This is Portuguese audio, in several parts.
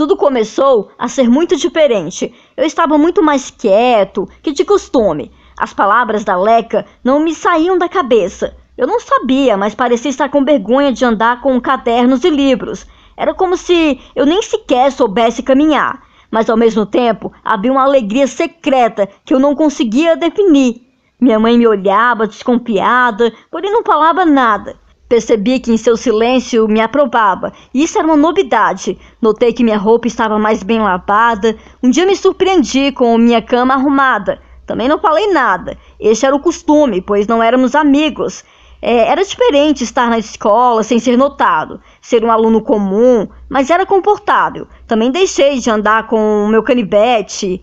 Tudo começou a ser muito diferente. Eu estava muito mais quieto que de costume. As palavras da Leca não me saíam da cabeça. Eu não sabia, mas parecia estar com vergonha de andar com cadernos e livros. Era como se eu nem sequer soubesse caminhar. Mas ao mesmo tempo havia uma alegria secreta que eu não conseguia definir. Minha mãe me olhava desconfiada, porém não falava nada. Percebi que em seu silêncio me aprovava. Isso era uma novidade. Notei que minha roupa estava mais bem lavada. Um dia me surpreendi com minha cama arrumada. Também não falei nada. Este era o costume, pois não éramos amigos. É, era diferente estar na escola sem ser notado, ser um aluno comum, mas era confortável. Também deixei de andar com o meu canivete,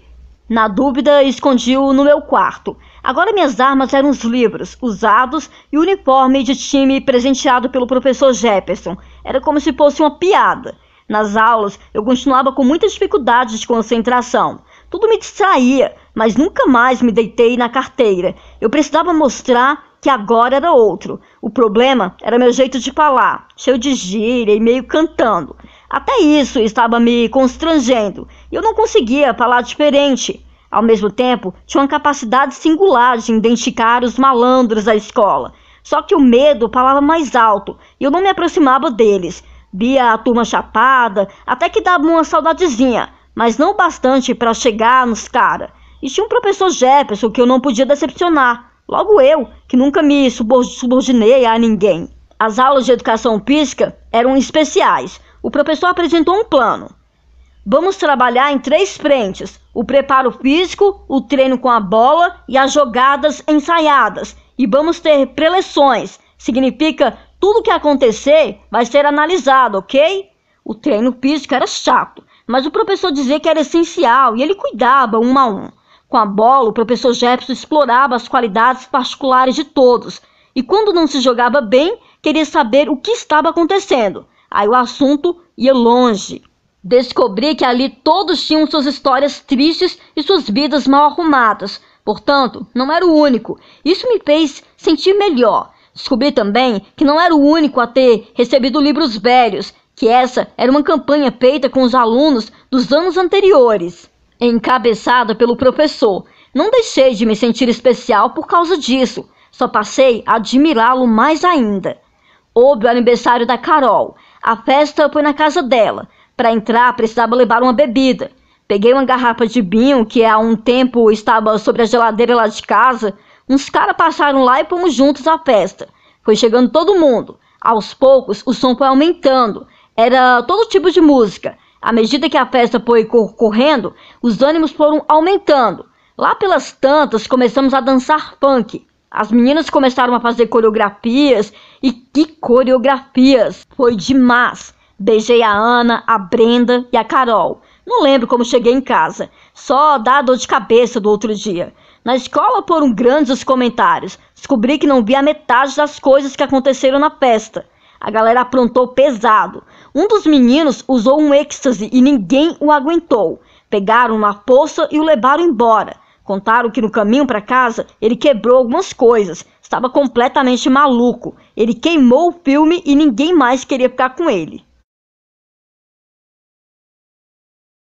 na dúvida, escondi-o no meu quarto. Agora minhas armas eram os livros, usados, e o uniforme de time presenteado pelo professor Jefferson. Era como se fosse uma piada. Nas aulas, eu continuava com muita dificuldade de concentração. Tudo me distraía, mas nunca mais me deitei na carteira. Eu precisava mostrar que agora era outro. O problema era meu jeito de falar, cheio de gíria e meio cantando. Até isso estava me constrangendo e eu não conseguia falar diferente. Ao mesmo tempo, tinha uma capacidade singular de identificar os malandros da escola. Só que o medo falava mais alto e eu não me aproximava deles. Via a turma chapada, até que dava uma saudadezinha, mas não bastante para chegar nos cara. E tinha um professor Jefferson que eu não podia decepcionar. Logo eu, que nunca me subordinei a ninguém. As aulas de educação física eram especiais. O professor apresentou um plano. Vamos trabalhar em três frentes: o preparo físico, o treino com a bola e as jogadas ensaiadas. E vamos ter preleções. Significa tudo que acontecer vai ser analisado, ok? O treino físico era chato, mas o professor dizia que era essencial e ele cuidava um a um. Com a bola, o professor Jefferson explorava as qualidades particulares de todos. E quando não se jogava bem, queria saber o que estava acontecendo. Aí o assunto ia longe. Descobri que ali todos tinham suas histórias tristes e suas vidas mal arrumadas. Portanto, não era o único. Isso me fez sentir melhor. Descobri também que não era o único a ter recebido livros velhos, que essa era uma campanha feita com os alunos dos anos anteriores, encabeçada pelo professor. Não deixei de me sentir especial por causa disso, só passei a admirá-lo mais ainda. Houve o aniversário da Carol. A festa foi na casa dela. Para entrar, precisava levar uma bebida. Peguei uma garrafa de vinho que há um tempo estava sobre a geladeira lá de casa. Uns caras passaram lá e fomos juntos à festa. Foi chegando todo mundo. Aos poucos, o som foi aumentando. Era todo tipo de música. À medida que a festa foi correndo, os ânimos foram aumentando. Lá pelas tantas, começamos a dançar funk. As meninas começaram a fazer coreografias e que coreografias! Foi demais! Beijei a Ana, a Brenda e a Carol. Não lembro como cheguei em casa, só dá dor de cabeça do outro dia. Na escola foram grandes os comentários. Descobri que não vi a metade das coisas que aconteceram na festa. A galera aprontou pesado. Um dos meninos usou um êxtase e ninguém o aguentou. Pegaram uma poça e o levaram embora. Contaram que no caminho para casa ele quebrou algumas coisas, estava completamente maluco. Ele queimou o filme e ninguém mais queria ficar com ele.